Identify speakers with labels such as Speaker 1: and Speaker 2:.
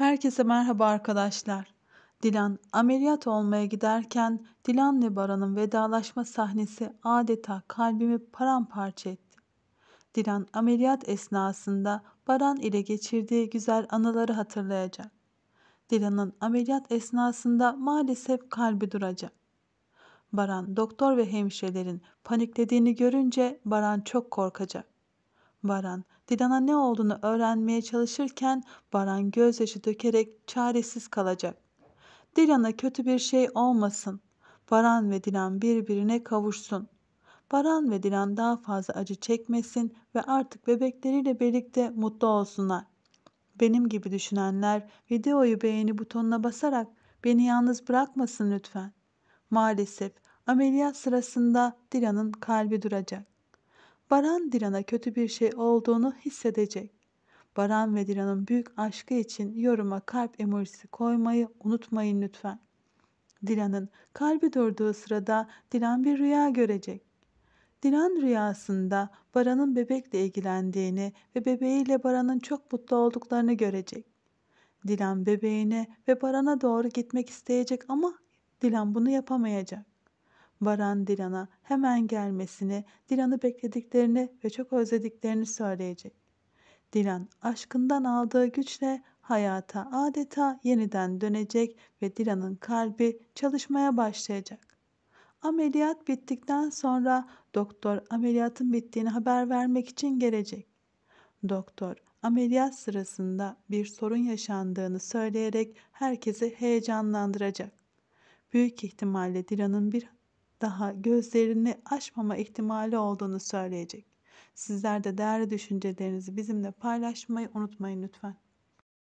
Speaker 1: Herkese merhaba arkadaşlar. Dilan ameliyat olmaya giderken Dilan ve Baran'ın vedalaşma sahnesi adeta kalbimi paramparça etti. Dilan ameliyat esnasında Baran ile geçirdiği güzel anıları hatırlayacak. Dilan'ın ameliyat esnasında maalesef kalbi duracak. Baran doktor ve hemşirelerin paniklediğini görünce Baran çok korkacak. Baran, Didan'a ne olduğunu öğrenmeye çalışırken Baran gözyaşı dökerek çaresiz kalacak. Dilan'a kötü bir şey olmasın. Baran ve Dilan birbirine kavuşsun. Baran ve Dilan daha fazla acı çekmesin ve artık bebekleriyle birlikte mutlu olsunlar. Benim gibi düşünenler videoyu beğeni butonuna basarak beni yalnız bırakmasın lütfen. Maalesef ameliyat sırasında Dilan'ın kalbi duracak. Baran Dilan'a kötü bir şey olduğunu hissedecek. Baran ve Dilan'ın büyük aşkı için yoruma kalp emojisi koymayı unutmayın lütfen. Dilan'ın kalbi durduğu sırada Dilan bir rüya görecek. Dilan rüyasında Baran'ın bebekle ilgilendiğini ve bebeğiyle Baran'ın çok mutlu olduklarını görecek. Dilan bebeğine ve Baran'a doğru gitmek isteyecek ama Dilan bunu yapamayacak varan Dilan'a hemen gelmesini, Dilan'ı beklediklerini ve çok özlediklerini söyleyecek. Dilan aşkından aldığı güçle hayata adeta yeniden dönecek ve Dilan'ın kalbi çalışmaya başlayacak. Ameliyat bittikten sonra doktor ameliyatın bittiğini haber vermek için gelecek. Doktor ameliyat sırasında bir sorun yaşandığını söyleyerek herkesi heyecanlandıracak. Büyük ihtimalle Dilan'ın bir daha gözlerini açmama ihtimali olduğunu söyleyecek. Sizler de değerli düşüncelerinizi bizimle paylaşmayı unutmayın lütfen.